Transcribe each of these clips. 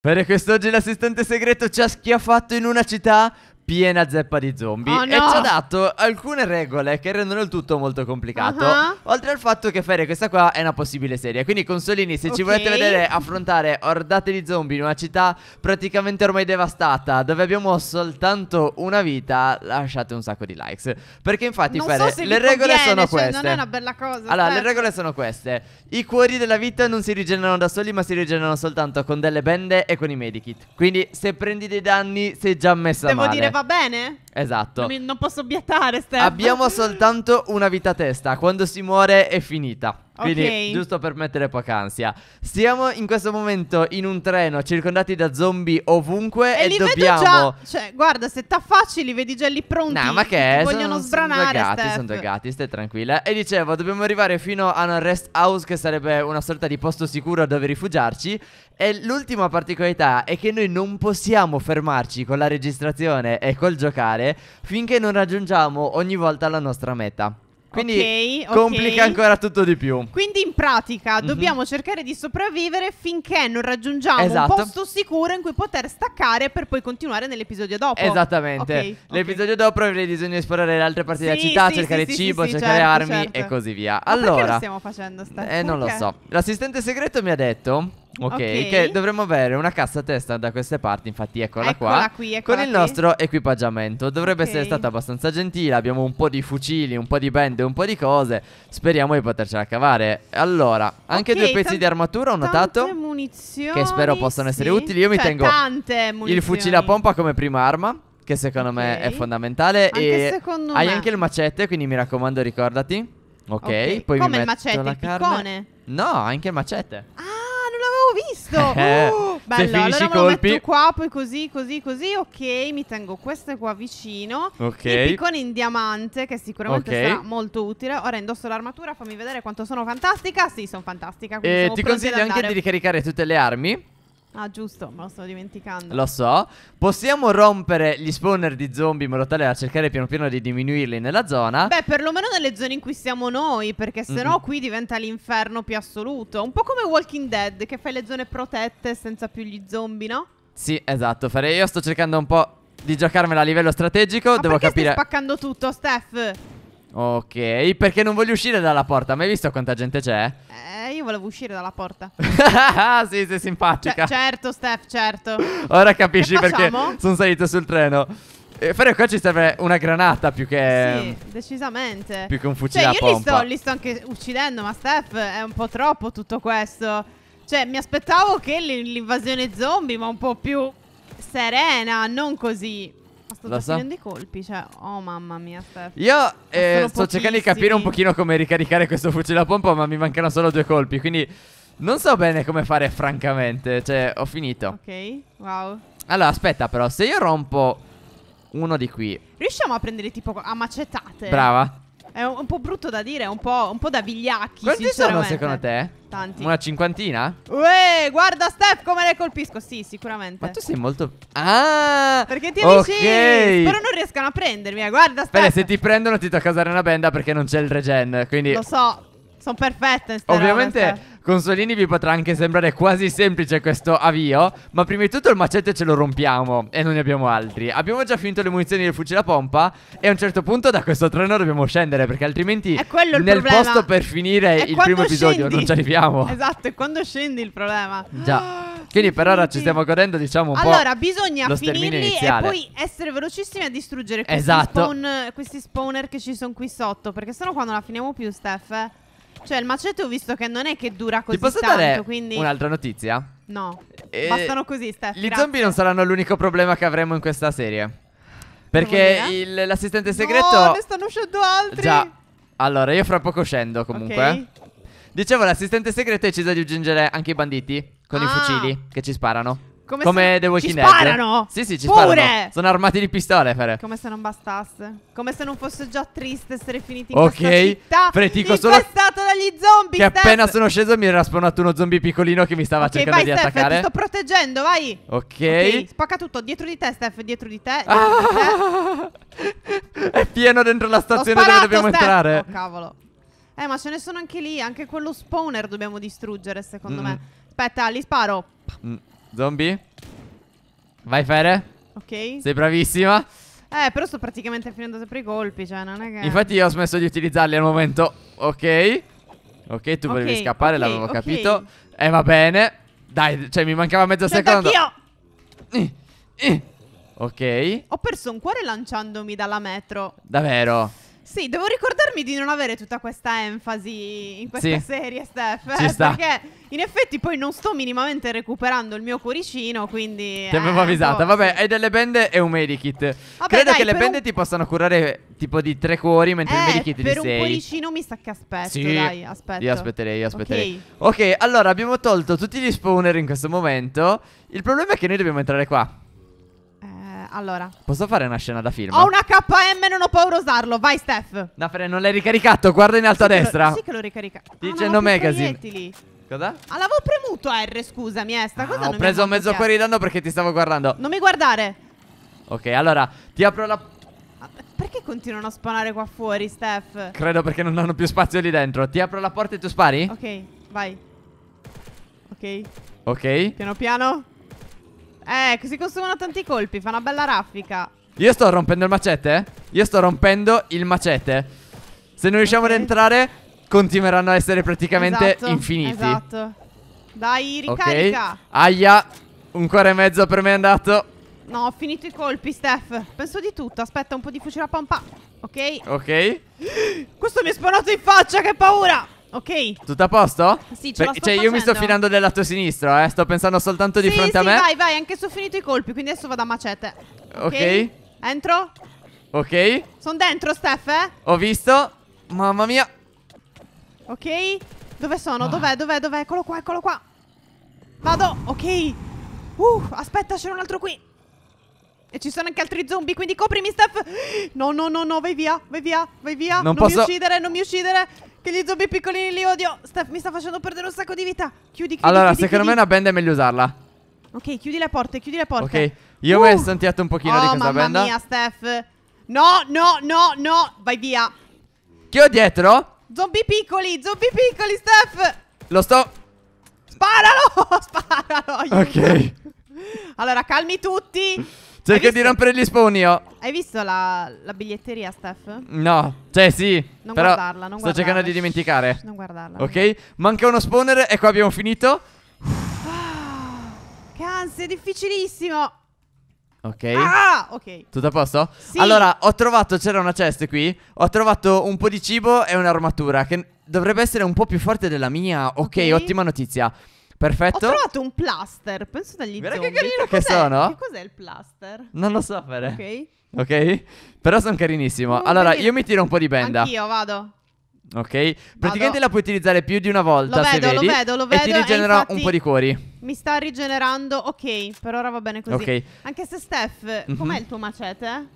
Perché quest'oggi l'assistente segreto ci ha schiaffato in una città piena zeppa di zombie oh, no. e ci ha dato alcune regole che rendono il tutto molto complicato. Uh-huh. Oltre al fatto che fare questa qua è una possibile serie. Quindi consolini, se okay. ci volete vedere affrontare ordate di zombie in una città praticamente ormai devastata, dove abbiamo soltanto una vita, lasciate un sacco di likes. Perché infatti non so le regole conviene, sono cioè queste. Non è una bella cosa. Allora, certo. le cioè. regole sono queste. I cuori della vita non si rigenerano da soli, ma si rigenerano soltanto con delle bende e con i medikit. Quindi se prendi dei danni sei già messa Devo male. Devo dire va bene? Esatto. Non, mi, non posso obiettare, Stefano. Abbiamo soltanto una vita a testa. Quando si muore è finita. Quindi, okay. giusto per mettere poca ansia. Stiamo in questo momento in un treno circondati da zombie ovunque e, e li dobbiamo. Già, cioè, guarda, se t'affacci li vedi già lì pronti. No, ma che è? Vogliono sono, sbranare. Sono due gatti, Steph. sono due gatti, stai tranquilla. E dicevo, dobbiamo arrivare fino a una rest house che sarebbe una sorta di posto sicuro dove rifugiarci. E l'ultima particolarità è che noi non possiamo fermarci con la registrazione e col giocare finché non raggiungiamo ogni volta la nostra meta. Quindi okay, okay. complica ancora tutto di più. Quindi in pratica mhm. dobbiamo mm-hmm. cercare di sopravvivere finché non raggiungiamo esatto. un posto sicuro in cui poter staccare per poi continuare nell'episodio dopo. Esattamente. Okay, L'episodio dopo avrei bisogno di esplorare le altre parti sì, della città, sì, cercare sì, cibo, cercare certo, armi certo. e così via. Ma allora, perché lo stiamo facendo sta? Eh, non lo so. L'assistente segreto mi ha detto Ok, che dovremmo avere una cassa testa da queste parti, infatti eccola, eccola qua. Qui, eccola con il qui. nostro equipaggiamento. Dovrebbe okay. essere stata abbastanza gentile, abbiamo un po' di fucili, un po' di bende, un po' di cose. Speriamo di potercela cavare. Allora, anche okay, due pezzi di armatura ho notato. Tante munizioni. Che spero possano essere sì. utili. Io cioè, mi tengo tante munizioni. il fucile a pompa come prima arma. Che secondo me è fondamentale. Anche e secondo me. Hai anche il macete, quindi mi raccomando ricordati. Ok, poi Come mi metto il macete, la il piccone? No, anche il macete visto? oh, eh, eh. uh, bello, allora colpi. me metto qua, poi così, così, così, ok, mi tengo queste qua vicino. Ok. Il piccone in diamante, che sicuramente okay. sarà molto utile. Ora indosso l'armatura, fammi vedere quanto sono fantastica. Sì, sono fantastica. E eh, ti consiglio anche di ricaricare tutte le armi. Ah, giusto, me lo stavo dimenticando. Lo so. Possiamo rompere gli spawner di zombie in modo tale da cercare piano piano di diminuirli nella zona. Beh, perlomeno nelle zone in cui siamo noi, perché sennò mm-hmm. qui diventa l'inferno più assoluto. Un po' come Walking Dead, che fai le zone protette senza più gli zombie, no? Sì, esatto. Farei io sto cercando un po' di giocarmela a livello strategico. Ma Devo capire. Stai spaccando tutto, Steph. Ok, perché non voglio uscire dalla porta? Ma hai visto quanta gente c'è? Eh, io volevo uscire dalla porta. Ah, sì, sei simpatica. C cioè, certo, Steph, certo. Ora capisci perché sono salito sul treno. Eh, però qua ci serve una granata più che... Sì, decisamente. Più che un fucile cioè, a pompa. Io li sto anche uccidendo, ma Steph è un po' troppo tutto questo. Cioè, mi aspettavo che l'invasione zombie, ma un po' più serena, non così sto già finendo i colpi. Cioè, oh mamma mia, Steph. Io eh, sto pochissimi. cercando di capire un pochino come ricaricare questo fucile a pompa, ma mi mancano solo due colpi. Quindi non so bene come fare, francamente. Cioè, ho finito. Ok, wow. Allora, aspetta, però, se io rompo uno di qui. Riusciamo a prendere tipo a macetate. Brava. È un, po' brutto da dire, è un po', un po da vigliacchi. Quanti sono secondo te? Tanti. Una cinquantina? Uè, guarda Steph come le colpisco. Sì, sicuramente. Ma tu sei molto. Ah! Perché ti avvicini? Okay. Però non riescono a prendermi. Eh. Guarda, Steph. Bene, se ti prendono ti tocca usare una benda perché non c'è il regen. Quindi. Lo so. Sono perfette. Ovviamente robe, cioè. con Solini vi potrà anche sembrare quasi semplice questo avvio, ma prima di tutto il macete ce lo rompiamo e non ne abbiamo altri. Abbiamo già finito le munizioni del fucile a pompa e a un certo punto da questo treno dobbiamo scendere perché altrimenti nel problema. posto per finire è il primo episodio non ci arriviamo. Esatto, è quando scendi il problema. Già. Ah, Quindi per ora ci stiamo godendo diciamo un allora, po' Allora bisogna finirli e poi essere velocissimi a distruggere questi, esatto. spawn, questi spawner che ci sono qui sotto Perché sennò qua non la finiamo più Steph eh. Cioè, il macete ho visto che non è che dura così Ti posso tanto, dare quindi... un'altra notizia? No, eh, bastano così, Steph. Gli grazie. zombie non saranno l'unico problema che avremo in questa serie. Perché l'assistente segreto... No, ne stanno uscendo altri! Già. Allora, io fra poco scendo, comunque. Okay. Eh. Dicevo, l'assistente segreto ha deciso di aggiungere anche i banditi con ah. i fucili che ci sparano. Come, Come se The Walking Dead. sparano? Sì, sì, ci Pure. sparano. Sono armati di pistole, Fere. Come se non bastasse. Come se non fosse già triste essere finiti in okay. questa città. Fretico, sono dagli zombie. Che Steph. appena sono sceso mi era spawnato uno zombie piccolino che mi stava okay, cercando vai, di Steph, attaccare. Ti sto proteggendo, vai. Ok. okay. Spacca tutto, dietro di te, Steph, dietro di te. Dietro ah. di te. È pieno dentro la stazione sparato, dove dobbiamo Steph. entrare. Oh, cavolo. Eh, ma ce ne sono anche lì. Anche quello spawner dobbiamo distruggere, secondo mm. me. Aspetta, li sparo. Mm. Zombie. Vai, Fere. Ok. Sei bravissima. Eh, però sto praticamente finendo sempre i colpi, cioè non è che... Infatti io ho smesso di utilizzarli al momento. Ok. Ok, tu okay, volevi scappare, okay, l'avevo okay. capito. Eh, va bene. Dai, cioè mi mancava mezzo secondo. Anch'io. Eh, eh. Ok. Ho perso un cuore lanciandomi dalla metro. Davvero? Sì, devo ricordarmi di non avere tutta questa enfasi in questa Sì. serie, Steph. Ci eh, sta. Perché in effetti poi non sto minimamente recuperando il mio cuoricino, quindi... Ti avevo eh, avvisata. Boh, Vabbè, sì. hai delle bende e un medikit. Credo dai, che le per bende un- ti possano curare tipo di tre cuori, mentre il eh, medikit di per un sei. cuoricino mi sa che aspetto, Sì. dai, aspetto. Io aspetterei, io aspetterei. Ok, allora abbiamo tolto tutti gli spawner in questo momento. Il problema è che noi dobbiamo entrare qua allora. Posso fare una scena da film? Ho una KM, non ho paura di usarlo. Vai, Steph. No, Fre, non l'hai ricaricato. Guarda in alto sì a destra. Lo, sì, che l'ho ricaricato. Dicendo ah, magazine. Proiettili. Cosa? Ah, l'avevo premuto R, scusami, eh, sta ah, cosa. Ho preso mezzo corridando perché ti stavo guardando. Non mi guardare. Ok, allora ti apro la. Ma ah, perché continuano a sparare qua fuori, Steph? Credo perché non hanno più spazio lì dentro. Ti apro la porta e tu spari? Ok, vai. Ok. Ok. Piano piano. Eh, si consumano tanti colpi, fa una bella raffica. Io sto rompendo il macete? Eh. Io sto rompendo il macete. Se non riusciamo okay. ad entrare, continueranno a essere praticamente esatto, infiniti. Esatto. Dai, ricarica. Okay. Aia, un cuore e mezzo per me è andato. No, ho finito i colpi, Steph. Penso di tutto. Aspetta, un po' di fucile a pompa. Ok. Ok. Questo mi è sparato in faccia, che paura. Ok. Tutto a posto? Sì, ce Beh, Cioè, facendo. io mi sto filando del lato sinistro, eh. Sto pensando soltanto sì, di fronte sì, a me. Vai, vai, anche se ho finito i colpi, quindi adesso vado a macete. Ok. okay. Entro. Ok. Sono dentro, Steph, eh. Ho visto. Mamma mia. Ok. Dove sono? Ah. Dov'è? Dov'è? Dov'è? Eccolo qua, eccolo qua. Vado. Ok. Uh, aspetta, c'è un altro qui. E ci sono anche altri zombie, quindi coprimi, Steph. No, no, no, no, vai via, vai via, vai via. Non, non posso... mi uccidere, non mi uccidere. Che gli zombie piccolini li odio. Sta, mi sta facendo perdere un sacco di vita. Chiudi, chiudi Allora, chiudi, secondo chiudi. me una benda è meglio usarla. Ok, chiudi le porte, chiudi le porte. Ok, io uh. mi ho stantiato un pochino oh, di questa benda. Oh, mamma mia, Steph. No, no, no, no. Vai via. Chi ho dietro? Zombie piccoli, zombie piccoli, Steph. Lo sto... Sparalo, sparalo. Ok. allora, calmi tutti. Cerca di rompere gli spawn io. Hai visto la, la biglietteria, Steph? No, cioè sì. Non però guardarla, non guardarla. Sto cercando di dimenticare. Shh, non guardarla. Ok, manca uno spawner e qua abbiamo finito. Ah, che ansia, è difficilissimo. Ok. Ah, ok. Tutto a posto? Sì. Allora, ho trovato, c'era una chest qui. Ho trovato un po' di cibo e un'armatura che dovrebbe essere un po' più forte della mia. ok, okay. ottima notizia. Perfetto. Ho trovato un plaster, penso dagli Guarda zombie. che carino che, sono. Che cos'è il plaster? Non lo so fare. Ok. Ok? Però sono carinissimo. Uh, allora, io mi tiro un po' di benda. Anch'io, vado. Ok? Praticamente la puoi utilizzare più di una volta. Lo vedo, vedi, lo vedo, lo vedo. E ti rigenera e un po' di cuori. Mi sta rigenerando. Ok, per ora va bene così. Ok. Anche se, Steph, mm-hmm. com'è il tuo macete?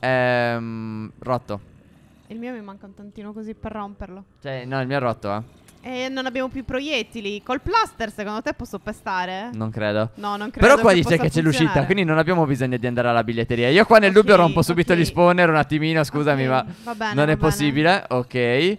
Ehm, rotto. Il mio mi manca un tantino così per romperlo. Cioè, no, il mio è rotto, eh. E non abbiamo più proiettili. Col plaster, secondo te, posso pestare? Non credo. No, non credo. Però qua che dice che c'è l'uscita, quindi non abbiamo bisogno di andare alla biglietteria. Io qua nel okay, dubbio rompo subito okay. gli spawner un attimino, scusami, okay. ma bene, non è bene. possibile. Ok.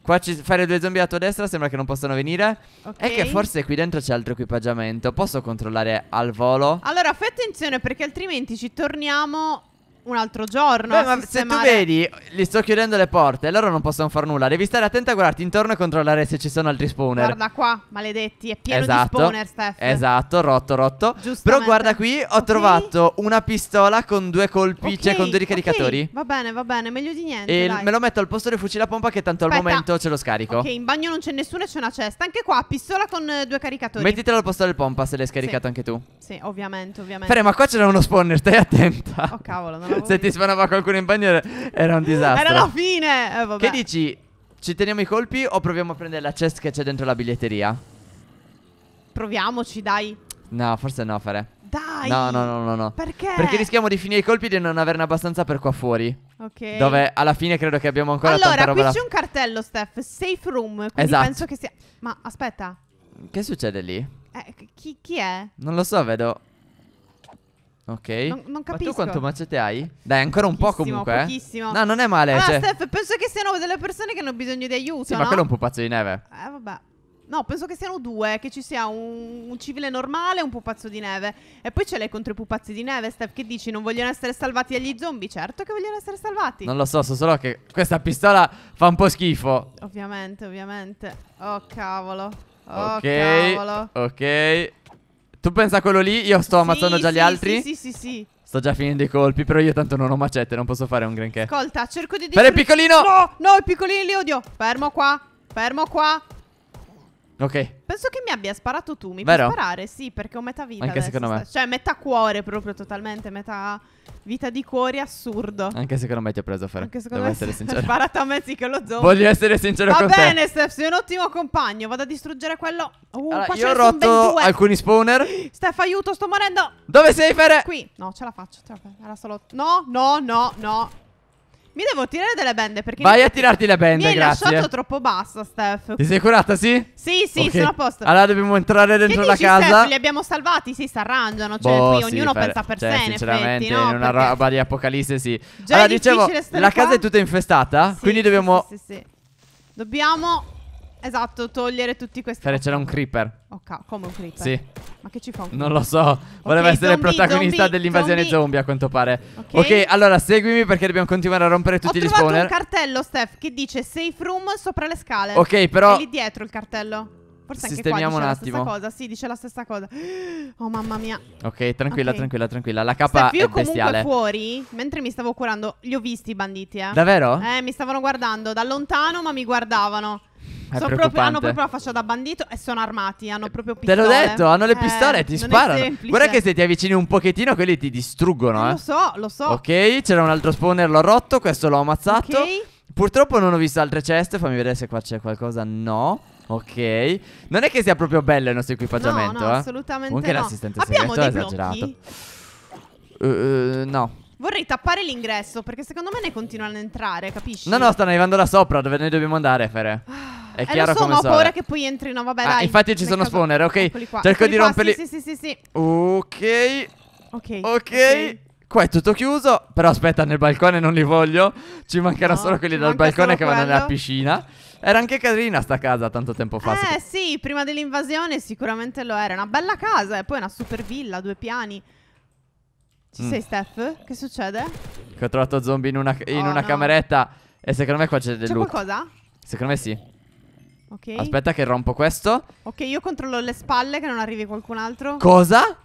Qua ci fare due zombie a tua destra sembra che non possano venire. Okay. E che forse qui dentro c'è altro equipaggiamento. Posso controllare al volo? Allora, fai attenzione perché altrimenti ci torniamo un altro giorno. Beh, ma sistemare... se tu vedi, li sto chiudendo le porte, loro non possono far nulla. Devi stare attento a guardarti intorno e controllare se ci sono altri spawner. Guarda qua, maledetti, è pieno esatto. di spawner, Steph. Esatto, rotto, rotto. Però guarda qui, ho okay. trovato una pistola con due colpi, okay. cioè con due ricaricatori. Okay. Va bene, va bene, meglio di niente. E dai. me lo metto al posto del fucile a pompa che tanto Aspetta. al momento ce lo scarico. Ok, in bagno non c'è nessuno e c'è una cesta. Anche qua, pistola con eh, due caricatori. Mettitela al posto del pompa se l'hai scaricato sì. anche tu. Sì, ovviamente, ovviamente. Fare, ma qua c'era uno spawner, stai attenta. Oh cavolo, non Se ti sfanava qualcuno in bagno era, era un disastro. Era la fine. Eh, vabbè. Che dici? Ci teniamo i colpi o proviamo a prendere la chest che c'è dentro la biglietteria? Proviamoci, dai. No, forse no, Fare. Dai. No, no, no, no, no. Perché? Perché rischiamo di finire i colpi e di non averne abbastanza per qua fuori. Ok. Dove alla fine credo che abbiamo ancora allora, tanta roba. Allora, qui c'è un cartello, Steph. Safe room. Quindi esatto. penso che sia. Ma aspetta. Che succede lì? Eh, chi, chi è? Non lo so, vedo. Ok. Non, non capisco. Ma tu quanto macete hai? Dai, ancora un po' comunque. Eh. Pochissimo. Eh? No, non è male. Allora, cioè... Steph, penso che siano delle persone che hanno bisogno di aiuto. Sì, no? ma quello è un pupazzo di neve. Eh, vabbè. No, penso che siano due, che ci sia un, un civile normale e un pupazzo di neve. E poi ce l'hai contro i pupazzi di neve, Steph, che dici non vogliono essere salvati dagli zombie? Certo che vogliono essere salvati. Non lo so, so solo che questa pistola fa un po' schifo. Ovviamente, ovviamente. Oh cavolo. Oh, ok. Cavolo. Ok. Tu pensa a quello lì, io sto ammazzando sì, già gli altri. Sì, sì, sì, sì. Sto già finendo i colpi, però io tanto non ho macette, non posso fare un granché. Ascolta, cerco di distruggere... Per il piccolino! No, no, il piccolino li odio. Fermo qua, fermo qua. Ok. Penso che mi abbia sparato tu. Mi Vero? puoi sparare, sì, perché ho metà vita. Anche adesso, secondo me. Cioè, metà cuore proprio totalmente, metà vita di cuore assurdo. Anche secondo me ti ho preso Fer. Anche secondo Devo me essere sincero. Sparato a me sì che lo zombie. Voglio essere sincero Va con bene, te. Va bene, Steph, sei un ottimo compagno. Vado a distruggere quello. Uh, allora, io ho rotto alcuni spawner. Steph, aiuto, sto morendo. Dove sei Fer? Qui. No, ce la faccio. Ce la faccio. Era solo No, no, no, no. Mi devo tirare delle bende perché Vai a tirarti le bende, mi grazie. Mi hai lasciato troppo bassa, Steph. Ti sei curata, sì? Sì, sì, okay. sono a posto. Allora dobbiamo entrare dentro che la dici, casa. Steph, li abbiamo salvati, sì, si arrangiano, cioè boh, qui sì, ognuno per, pensa per cioè, sé, sinceramente, in, effetti, no? in una perché... roba di apocalisse, sì. Già allora dicevo, la qua. casa è tutta infestata, sì, quindi dobbiamo sì, sì, sì. Dobbiamo Esatto, togliere tutti questi. Fere, c'era un creeper. Ok, come un creeper? Sì. Ma che ci fa un creeper? Non lo so. Okay, Voleva essere zombie, protagonista dell'invasione zombie. a quanto pare. Okay. ok, allora seguimi perché dobbiamo continuare a rompere tutti Ho gli spawner. Ho trovato un cartello, Steph, che dice safe room sopra le scale. Ok, però. È lì dietro il cartello. Forse Sistemiamo anche qua dice un attimo. la stessa cosa. Sì, dice la stessa cosa. Oh, mamma mia. Ok, tranquilla, okay. tranquilla, tranquilla. La capa Steph, io è bestiale. comunque fuori, mentre mi stavo curando, li ho visti i banditi, eh. Davvero? Eh, mi stavano guardando da lontano, ma mi guardavano. Proprio, hanno proprio la faccia da bandito e sono armati, hanno proprio pistole. Te l'ho detto, hanno le eh, pistole, eh, ti sparano. Guarda che se ti avvicini un pochettino quelli ti distruggono, eh. Lo so, lo so. Ok, c'era un altro spawner, l'ho rotto, questo l'ho ammazzato. Ok. Purtroppo non ho visto altre ceste, fammi vedere se qua c'è qualcosa. No. Ok. Non è che sia proprio bello il nostro equipaggiamento, no, no, eh? assolutamente Anche no. l'assistente segreto è esagerato. Uh, no. Vorrei tappare l'ingresso perché secondo me ne continuano ad entrare, capisci? No, no, stanno arrivando da sopra dove noi dobbiamo andare, Fere. Ah, è chiaro eh, lo so, come ma ho paura che poi entrino, vabbè, ah, dai. Infatti ci sono caso... spawner, ok. qua. Cerco Eccoli di qua, romperli. Sì, sì, sì, sì. Ok. Ok. Ok. Qua è tutto chiuso, però aspetta, nel balcone non li voglio. Ci mancano no, solo quelli dal balcone che quello. vanno nella piscina. Era anche carina sta casa tanto tempo fa. Eh sì, prima dell'invasione sicuramente lo era. Una bella casa e poi una super villa, due piani. Ci mm. sei Steph? Che succede? Che ho trovato zombie in una, in oh, una no. cameretta e secondo me qua c'è del c'è loot. C'è qualcosa? Secondo me sì. Ok. Aspetta che rompo questo. Ok, io controllo le spalle che non arrivi qualcun altro. Cosa?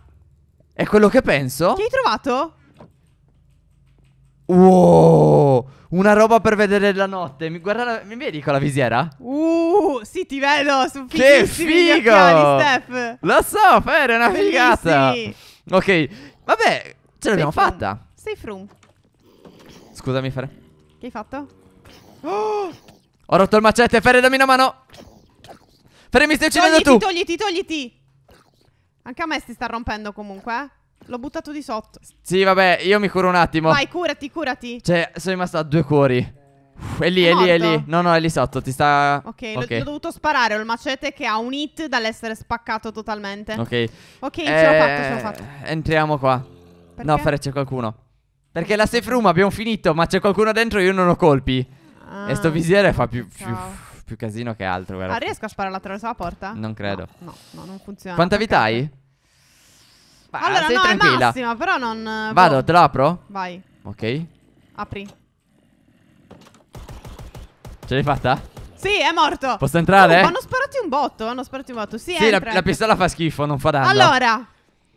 È quello che penso? Che hai trovato? Wow, una roba per vedere la notte. Mi, guarda mi vedi con la visiera? Uh, sì, ti vedo. Sono che figo! Occhiali, Lo so, Fer, è una figata. Ok, vabbè, ce l'abbiamo fatta. Sei frum. Scusami, Fer. Che hai fatto? Oh, ho rotto il macete, Fer, dammi una mano. Fer, mi stai uccidendo tu. Togliti, togliti, togliti. Anche a me si sta rompendo comunque. Eh. L'ho buttato di sotto. Sì, vabbè, io mi curo un attimo. Vai, curati, curati. Cioè, sono rimasto a due cuori. Uff, è lì, è, è lì, è lì. No, no, è lì sotto. Ti sta. Ok, okay. l'ho dovuto sparare. Ho il macete che ha un hit dall'essere spaccato totalmente. Ok. Ok, eh... ce l'ho fatto, ce l'ho fatta. Eh, entriamo qua. Perché? No, fare c'è qualcuno. Perché la safe room abbiamo finito, ma c'è qualcuno dentro e io non ho colpi. Ah, e sto ah, visiere fa più, più, più casino che altro. Guarda. Ah, riesco a sparare attraverso la porta? Non credo. No, no, no non funziona. Quanta vita credo. hai? Beh, allora, ah, no, tranquilla. è massima, però non... Eh, boh. Vado, te lo apro? Vai. Ok. Apri. Ce l'hai fatta? Sì, è morto. Posso entrare? Oh, hanno sparato un botto, hanno eh, sparato un botto. Sì, sì la, la, pistola fa schifo, non fa danno. Allora,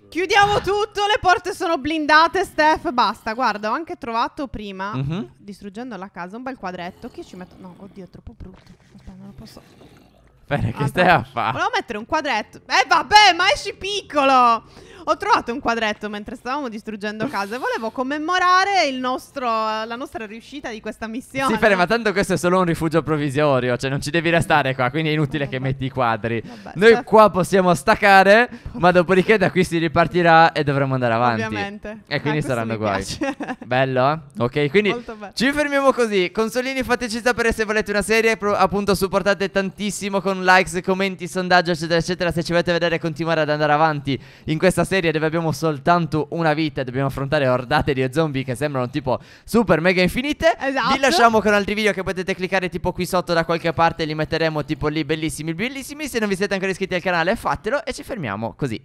chiudiamo tutto, le porte sono blindate, Steph, basta. Guarda, ho anche trovato prima, mm -hmm. distruggendo la casa, un bel quadretto che ci metto... No, oddio, è troppo brutto. Aspetta, non lo posso... Bene, che stai a fare? Volevo mettere un quadretto. Eh, vabbè, ma esci piccolo. Ho trovato un quadretto mentre stavamo distruggendo casa e volevo commemorare nostro, la nostra riuscita di questa missione. Sì, Fede, ma tanto questo è solo un rifugio provvisorio, cioè non ci devi restare qua, quindi è inutile Vabbè. che metti i quadri. Vabbè, Noi certo. qua possiamo staccare, ma dopodiché da qui si ripartirà e dovremo andare avanti. Ovviamente. E quindi eh, saranno guai. Bello? Ok, quindi ci fermiamo così. Consolini, fateci sapere se volete una serie, appunto supportate tantissimo con likes, commenti, sondaggio, eccetera, eccetera, se ci volete vedere continuare ad andare avanti in questa serie serie dove abbiamo soltanto una vita e dobbiamo affrontare ordate di zombie che sembrano tipo super mega infinite. Esatto. Vi lasciamo con altri video che potete cliccare tipo qui sotto da qualche parte, li metteremo tipo lì bellissimi, bellissimi. Se non vi siete ancora iscritti al canale fatelo e ci fermiamo così.